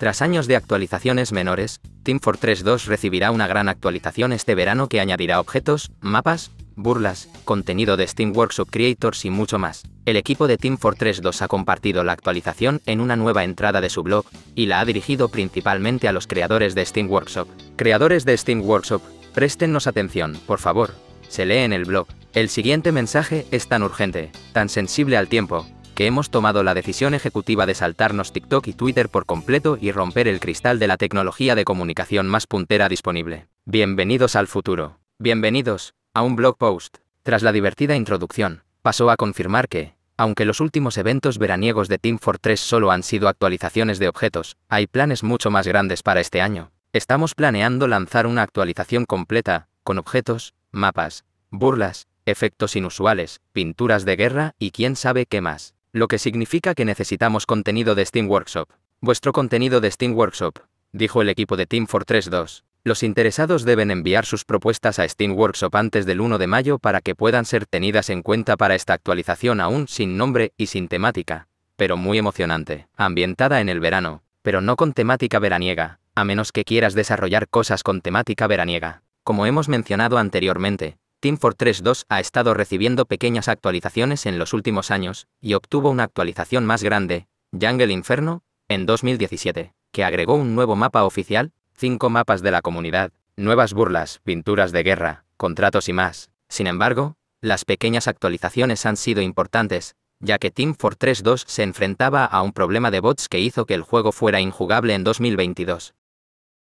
Tras años de actualizaciones menores, Team Fortress 2 recibirá una gran actualización este verano que añadirá objetos, mapas, burlas, contenido de Steam Workshop Creators y mucho más. El equipo de Team Fortress 2 ha compartido la actualización en una nueva entrada de su blog, y la ha dirigido principalmente a los creadores de Steam Workshop. Creadores de Steam Workshop, préstenos atención, por favor. Se lee en el blog. El siguiente mensaje es tan urgente, tan sensible al tiempo, hemos tomado la decisión ejecutiva de saltarnos TikTok y Twitter por completo y romper el cristal de la tecnología de comunicación más puntera disponible. Bienvenidos al futuro. Bienvenidos a un blog post. Tras la divertida introducción, pasó a confirmar que, aunque los últimos eventos veraniegos de Team Fortress solo han sido actualizaciones de objetos, hay planes mucho más grandes para este año. Estamos planeando lanzar una actualización completa, con objetos, mapas, burlas, efectos inusuales, pinturas de guerra y quién sabe qué más lo que significa que necesitamos contenido de Steam Workshop. Vuestro contenido de Steam Workshop, dijo el equipo de Team Fortress 2. Los interesados deben enviar sus propuestas a Steam Workshop antes del 1 de mayo para que puedan ser tenidas en cuenta para esta actualización aún sin nombre y sin temática, pero muy emocionante, ambientada en el verano, pero no con temática veraniega, a menos que quieras desarrollar cosas con temática veraniega. Como hemos mencionado anteriormente, Team Fortress 2 ha estado recibiendo pequeñas actualizaciones en los últimos años, y obtuvo una actualización más grande, Jungle Inferno, en 2017, que agregó un nuevo mapa oficial, cinco mapas de la comunidad, nuevas burlas, pinturas de guerra, contratos y más. Sin embargo, las pequeñas actualizaciones han sido importantes, ya que Team Fortress 2 se enfrentaba a un problema de bots que hizo que el juego fuera injugable en 2022.